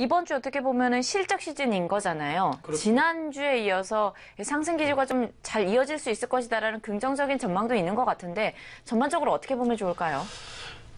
이번 주 어떻게 보면은 실적 시즌인 거잖아요. 그렇죠. 지난주에 이어서 상승 기조가 좀 잘 이어질 수 있을 것이다라는 긍정적인 전망도 있는 것 같은데 전반적으로 어떻게 보면 좋을까요?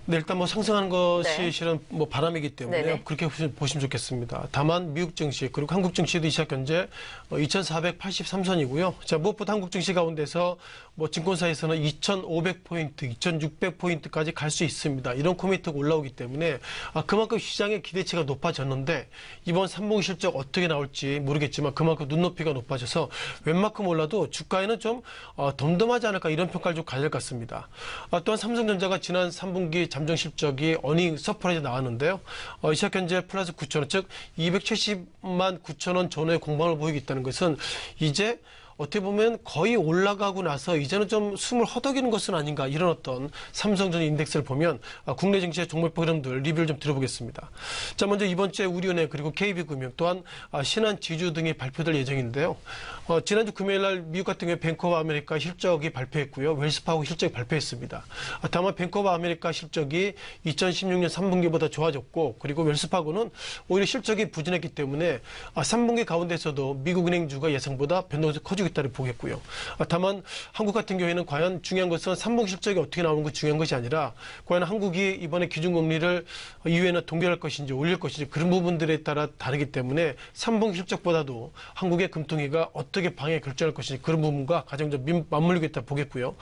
네, 일단 뭐 상승하는 것이 네. 실은 뭐 바람이기 때문에 네네. 그렇게 보시면 좋겠습니다. 다만 미국 증시 그리고 한국 증시도 이 시각 현재 2,483선이고요. 어, 자, 무엇보다 한국 증시 가운데서 뭐 증권사에서는 2,500포인트, 2,600포인트까지 갈 수 있습니다. 이런 코멘트가 올라오기 때문에 아, 그만큼 시장의 기대치가 높아졌는데 이번 3분기 실적 어떻게 나올지 모르겠지만 그만큼 눈높이가 높아져서 웬만큼 올라도 주가에는 좀 어, 덤덤하지 않을까 이런 평가를 좀 가야 될것 같습니다. 아, 또한 삼성전자가 지난 3분기 잠정 실적이 어닝 서프라이즈 나왔는데요. 어, 시작 현재 플러스 9천 원, 즉 270만 9천 원 전후의 공방을 보이고 있다는 것은 이제 어떻게 보면 거의 올라가고 나서 이제는 좀 숨을 허덕이는 것은 아닌가 이런 어떤 삼성전 인덱스를 보면 아, 국내 증시의 종목 흐름들 리뷰를 좀 들어보겠습니다. 자 먼저 이번 주에 우리은행 그리고 KB금융 또한 아, 신한 지주 등이 발표될 예정인데요. 어, 지난주 금요일 날 미국 같은 경우에 뱅크 오브 아메리카 실적이 발표했고요. 웰스파고 실적이 발표했습니다. 아, 다만 뱅크 오브 아메리카 실적이 2016년 3분기보다 좋아졌고 그리고 웰스파고는 오히려 실적이 부진했기 때문에 3분기 가운데서도 미국 은행주가 예상보다 변동성이 커지고 있다를 보겠고요. 아, 다만 한국 같은 경우에는 과연 중요한 것은 3분기 실적이 어떻게 나오는 것 중요한 것이 아니라 과연 한국이 이번에 기준금리를 이후에는 동결할 것인지 올릴 것인지 그런 부분들에 따라 다르기 때문에 3분기 실적보다도 한국의 금통위가 어떻게 방해 결정할 것인지 그런 부분과 가장 좀맞물리겠다 보겠고요.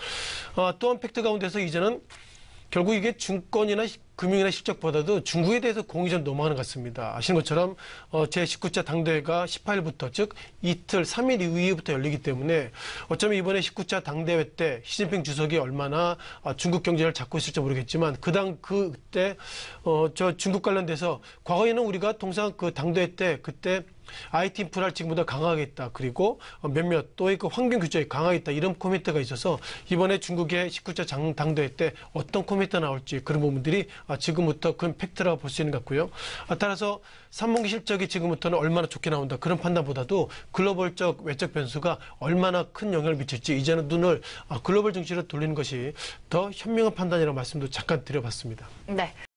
아, 또한 팩트 가운데서 이제는 결국 이게 증권이나 금융이나 실적보다도 중국에 대해서 공이 좀 넘어가는 것 같습니다. 아시는 것처럼 어, 제19차 당대회가 18일부터 즉 이틀 3일 이후부터 열리기 때문에 어쩌면 이번에 19차 당대회 때 시진핑 주석이 얼마나 아, 중국 경제를 잡고 있을지 모르겠지만 그 당 그때 어, 저 중국 관련돼서 과거에는 우리가 통상 그 당대회 때 그때 IT 인프라를 지금보다 강화하겠다. 그리고 몇몇 또의 그 환경 규제에 강화하겠다. 이런 코멘트가 있어서 이번에 중국의 19차 당대회 때 어떤 코멘트가 나올지 그런 부분들이 어, 아, 지금부터 그런 팩트라고 볼 수 있는 것 같고요. 아, 따라서 3분기 실적이 지금부터는 얼마나 좋게 나온다 그런 판단보다도 글로벌적 외적 변수가 얼마나 큰 영향을 미칠지 이제는 눈을 아, 글로벌 증시로 돌리는 것이 더 현명한 판단이라는 말씀도 잠깐 드려봤습니다. 네.